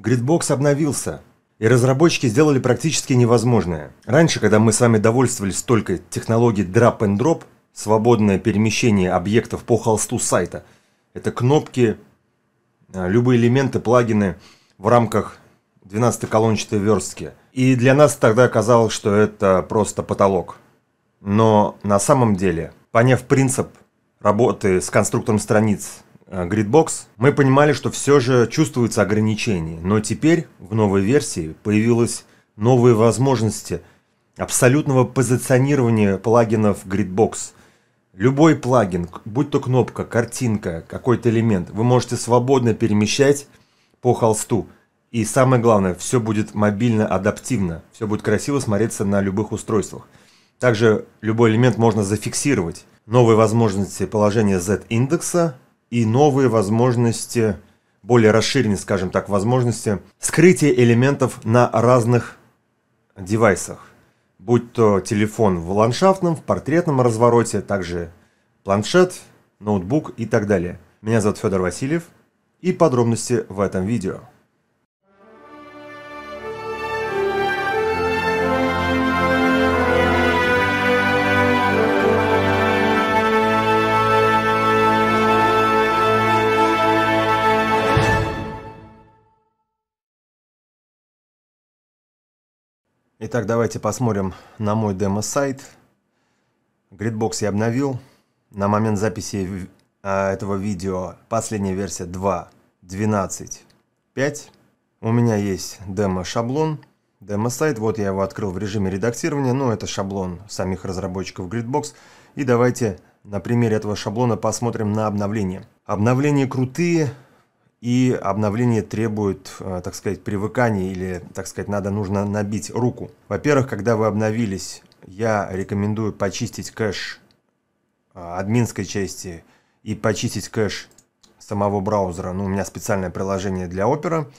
Гридбокс обновился, и разработчики сделали практически невозможное. Раньше, когда мы с вами довольствовались только технологией drop and drop, свободное перемещение объектов по холсту сайта, это кнопки, а, любые элементы, плагины в рамках 12-колончатой верстки. И для нас тогда казалось, что это просто потолок. Но на самом деле, поняв принцип работы с конструктором страниц, Э, Gridbox, мы понимали, что все же чувствуются ограничения, но теперь в новой версии появились новые возможности абсолютного позиционирования плагинов Gridbox. Любой плагин, будь то кнопка, картинка, какой-то элемент, вы можете свободно перемещать по холсту. И самое главное, все будет мобильно адаптивно, все будет красиво смотреться на любых устройствах. Также любой элемент можно зафиксировать. Новые возможности положения Z-индекса – и новые возможности, более расширенные, скажем так, возможности скрытия элементов на разных девайсах. Будь то телефон в ландшафтном, в портретном развороте, также планшет, ноутбук и так далее. Меня зовут Федор Васильев и подробности в этом видео. Итак, давайте посмотрим на мой демо-сайт. Gridbox я обновил. На момент записи э, этого видео последняя версия 2.12.5. У меня есть демо-шаблон, демо-сайт. Вот я его открыл в режиме редактирования. Но это шаблон самих разработчиков Gridbox. И давайте на примере этого шаблона посмотрим на обновление. Обновления крутые, и обновление требует, э, так сказать, привыкания или, так сказать, надо, нужно набить руку. Во-первых, когда вы обновились, я рекомендую почистить кэш э, админской части и почистить кэш самого браузера. Ну, у меня специальное приложение для Opera.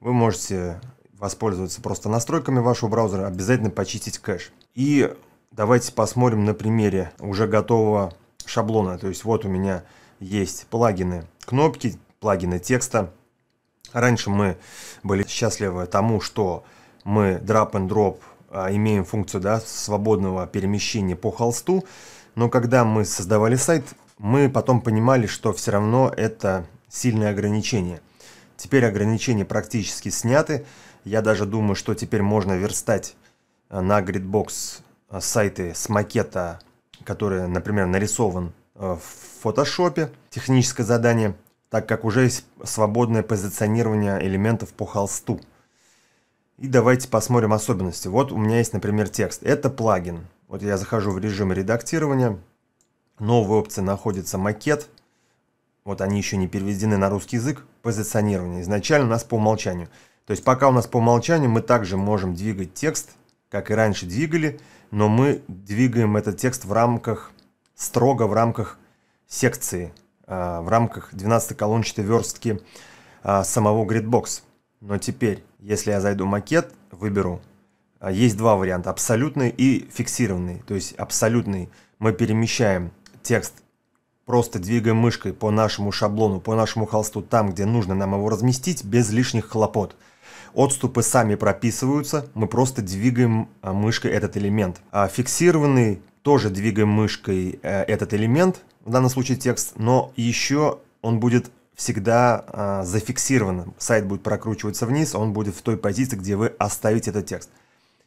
Вы можете воспользоваться просто настройками вашего браузера, обязательно почистить кэш. И давайте посмотрим на примере уже готового шаблона. То есть вот у меня есть плагины кнопки, плагины текста. Раньше мы были счастливы тому, что мы drop and drop а, имеем функцию да, свободного перемещения по холсту, но когда мы создавали сайт, мы потом понимали, что все равно это сильное ограничение. Теперь ограничения практически сняты. Я даже думаю, что теперь можно верстать а, на Gridbox а, сайты с макета, который, например, нарисован в фотошопе. Техническое задание – так как уже есть свободное позиционирование элементов по холсту. И давайте посмотрим особенности. Вот у меня есть, например, текст. Это плагин. Вот я захожу в режим редактирования. Новая опция находится макет. Вот они еще не переведены на русский язык. Позиционирование. Изначально у нас по умолчанию. То есть пока у нас по умолчанию мы также можем двигать текст, как и раньше двигали, но мы двигаем этот текст в рамках, строго в рамках секции Э, в рамках 12 колончатой верстки э, самого гридбокса. Но теперь, если я зайду в макет, выберу, э, есть два варианта, абсолютный и фиксированный. То есть абсолютный мы перемещаем текст, просто двигаем мышкой по нашему шаблону, по нашему холсту, там, где нужно нам его разместить, без лишних хлопот. Отступы сами прописываются, мы просто двигаем мышкой этот элемент. А фиксированный тоже двигаем мышкой этот элемент, в данном случае текст, но еще он будет всегда э, а, зафиксирован. Сайт будет прокручиваться вниз, он будет в той позиции, где вы оставите этот текст.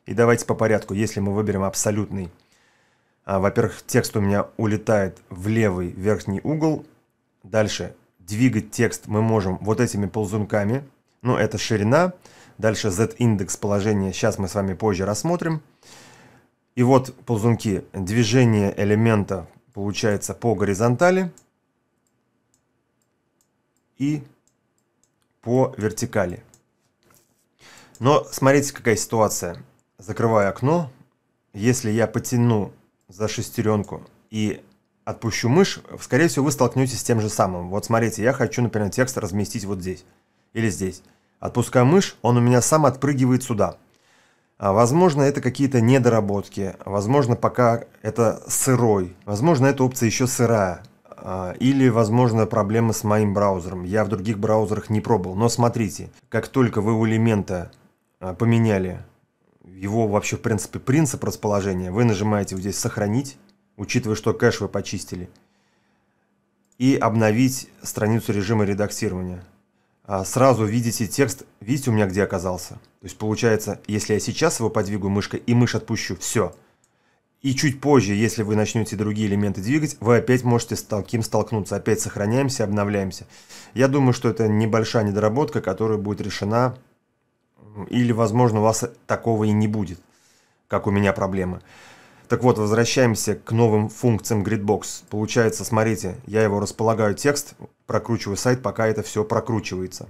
И давайте по порядку, если мы выберем абсолютный, э, во-первых, текст у меня улетает в левый верхний угол, дальше двигать текст мы можем вот этими ползунками, ну это ширина, дальше z-индекс положения, сейчас мы с вами позже рассмотрим. И вот ползунки, движение элемента получается по горизонтали и по вертикали. Но смотрите, какая ситуация. Закрываю окно. Если я потяну за шестеренку и отпущу мышь, скорее всего, вы столкнетесь с тем же самым. Вот смотрите, я хочу, например, текст разместить вот здесь или здесь. Отпускаю мышь, он у меня сам отпрыгивает сюда. А, возможно, это какие-то недоработки, возможно, пока это сырой, возможно, эта опция еще сырая, а, или, возможно, проблемы с моим браузером. Я в других браузерах не пробовал. Но смотрите, как только вы у элемента а, поменяли его вообще, в принципе, принцип расположения, вы нажимаете вот здесь «Сохранить», учитывая, что кэш вы почистили, и обновить страницу режима редактирования. А, сразу видите текст, видите у меня где оказался. То есть получается, если я сейчас его подвигаю мышкой и мышь отпущу, все. И чуть позже, если вы начнете другие элементы двигать, вы опять можете с таким столкнуться. Опять сохраняемся, обновляемся. Я думаю, что это небольшая недоработка, которая будет решена, или, возможно, у вас такого и не будет, как у меня проблемы. Так вот, возвращаемся к новым функциям Gridbox. Получается, смотрите, я его располагаю текст, прокручиваю сайт, пока это все прокручивается.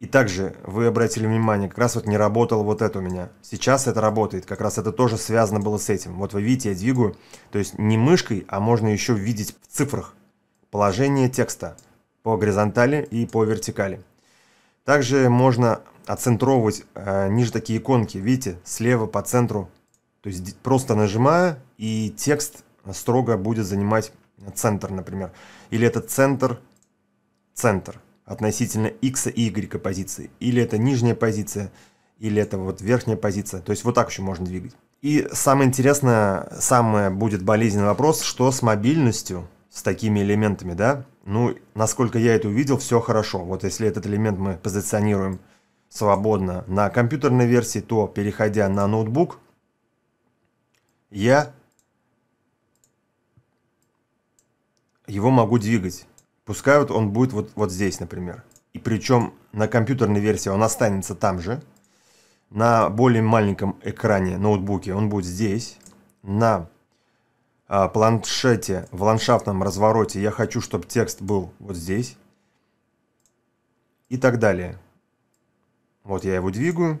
И также вы обратили внимание, как раз вот не работало вот это у меня. Сейчас это работает, как раз это тоже связано было с этим. Вот вы видите, я двигаю, то есть не мышкой, а можно еще видеть в цифрах положение текста по горизонтали и по вертикали. Также можно оцентровывать э, ниже такие иконки, видите, слева по центру то есть просто нажимая, и текст строго будет занимать центр, например. Или это центр, центр относительно x и y позиции. Или это нижняя позиция, или это вот верхняя позиция. То есть вот так еще можно двигать. И самое интересное, самое будет болезненный вопрос, что с мобильностью, с такими элементами, да? Ну, насколько я это увидел, все хорошо. Вот если этот элемент мы позиционируем свободно на компьютерной версии, то переходя на ноутбук, я его могу двигать. Пускай вот он будет вот, вот здесь, например. И причем на компьютерной версии он останется там же. На более маленьком экране ноутбуке он будет здесь. На а, планшете в ландшафтном развороте я хочу, чтобы текст был вот здесь. И так далее. Вот я его двигаю.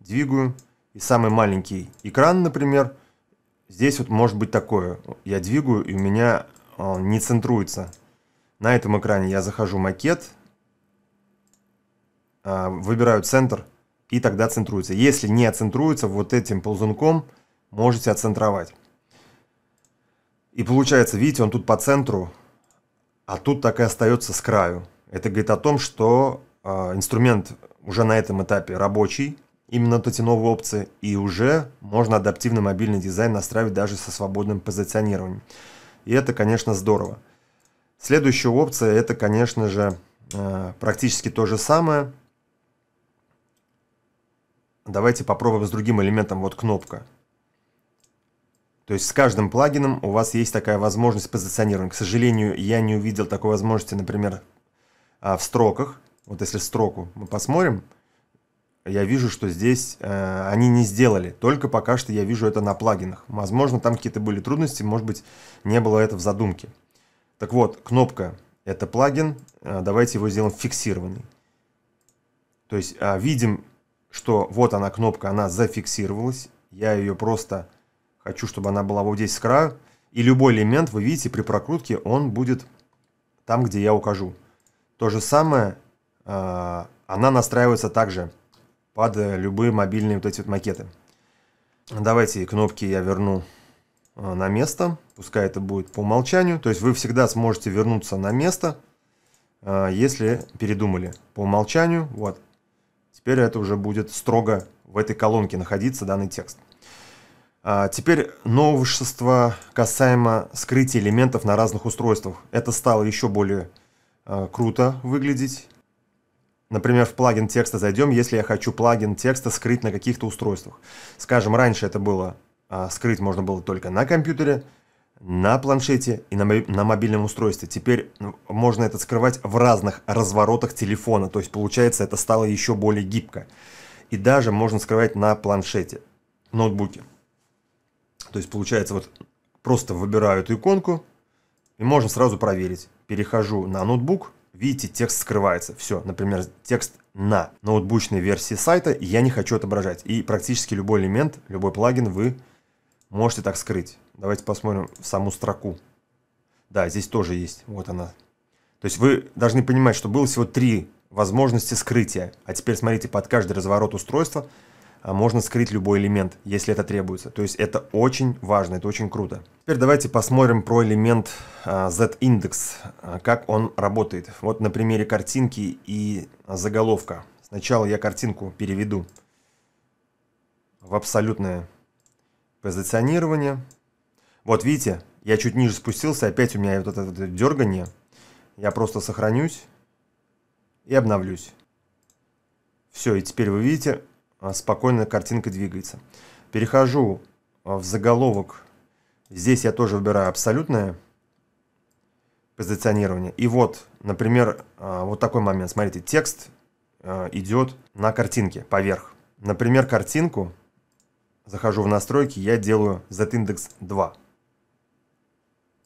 Двигаю и самый маленький экран, например, здесь вот может быть такое. Я двигаю, и у меня он э, не центруется. На этом экране я захожу макет, э, выбираю центр, и тогда центруется. Если не центруется, вот этим ползунком можете отцентровать. И получается, видите, он тут по центру, а тут так и остается с краю. Это говорит о том, что э, инструмент уже на этом этапе рабочий, Именно эти новые опции и уже можно адаптивный мобильный дизайн настраивать даже со свободным позиционированием. И это, конечно, здорово. Следующая опция это, конечно же, э, практически то же самое. Давайте попробуем с другим элементом, вот кнопка. То есть с каждым плагином у вас есть такая возможность позиционирования. К сожалению, я не увидел такой возможности, например, а, в строках. Вот если строку мы посмотрим – я вижу, что здесь э, они не сделали. Только пока что я вижу это на плагинах. Возможно, там какие-то были трудности, может быть, не было это в задумке. Так вот, кнопка – это плагин. Э, давайте его сделаем фиксированный. То есть э, видим, что вот она кнопка, она зафиксировалась. Я ее просто хочу, чтобы она была вот здесь с края. И любой элемент, вы видите, при прокрутке он будет там, где я укажу. То же самое, э, она настраивается также под э, любые мобильные вот эти вот макеты. Давайте кнопки я верну э, на место, пускай это будет по умолчанию, то есть вы всегда сможете вернуться на место, э, если передумали по умолчанию, вот. Теперь это уже будет строго в этой колонке находиться данный текст. А, теперь новшество касаемо скрытия элементов на разных устройствах. Это стало еще более круто выглядеть. Например, в плагин текста зайдем, если я хочу плагин текста скрыть на каких-то устройствах. Скажем, раньше это было а, скрыть можно было только на компьютере, на планшете и на, на мобильном устройстве. Теперь ну, можно это скрывать в разных разворотах телефона, то есть получается это стало еще более гибко. И даже можно скрывать на планшете, ноутбуке. То есть получается вот просто выбираю эту иконку и можно сразу проверить. Перехожу на ноутбук, Видите, текст скрывается. Все, например, текст на ноутбучной версии сайта я не хочу отображать. И практически любой элемент, любой плагин вы можете так скрыть. Давайте посмотрим в саму строку. Да, здесь тоже есть. Вот она. То есть вы должны понимать, что было всего три возможности скрытия. А теперь смотрите, под каждый разворот устройства – а можно скрыть любой элемент, если это требуется. То есть это очень важно, это очень круто. Теперь давайте посмотрим про элемент а, z index а, как он работает. Вот на примере картинки и заголовка. Сначала я картинку переведу в абсолютное позиционирование. Вот видите, я чуть ниже спустился, опять у меня вот это, это дергание. Я просто сохранюсь и обновлюсь. Все, и теперь вы видите, а, спокойно картинка двигается. Перехожу а, в заголовок. Здесь я тоже выбираю абсолютное позиционирование. И вот, например, а, вот такой момент. Смотрите, текст идет на картинке поверх. Например, картинку, захожу в настройки, я делаю z-индекс 2.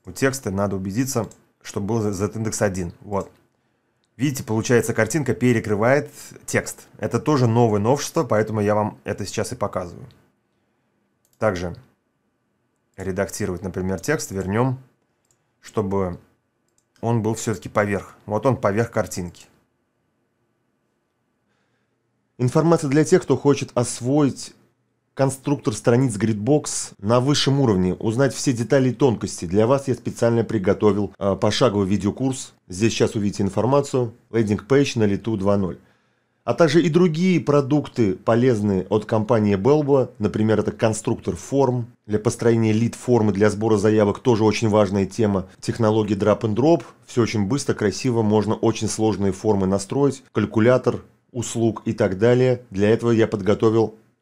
У текста надо убедиться, чтобы был z-индекс 1. Вот. Видите, получается, картинка перекрывает текст. Это тоже новое новшество, поэтому я вам это сейчас и показываю. Также редактировать, например, текст вернем, чтобы он был все-таки поверх. Вот он поверх картинки. Информация для тех, кто хочет освоить конструктор страниц Gridbox на высшем уровне, узнать все детали и тонкости. Для вас я специально приготовил э, пошаговый видеокурс. Здесь сейчас увидите информацию. Лендинг пейдж на лету 2.0. А также и другие продукты полезные от компании Belbo. Например, это конструктор форм для построения лид-формы для сбора заявок. Тоже очень важная тема. Технологии drop and drop. Все очень быстро, красиво. Можно очень сложные формы настроить. Калькулятор услуг и так далее. Для этого я подготовил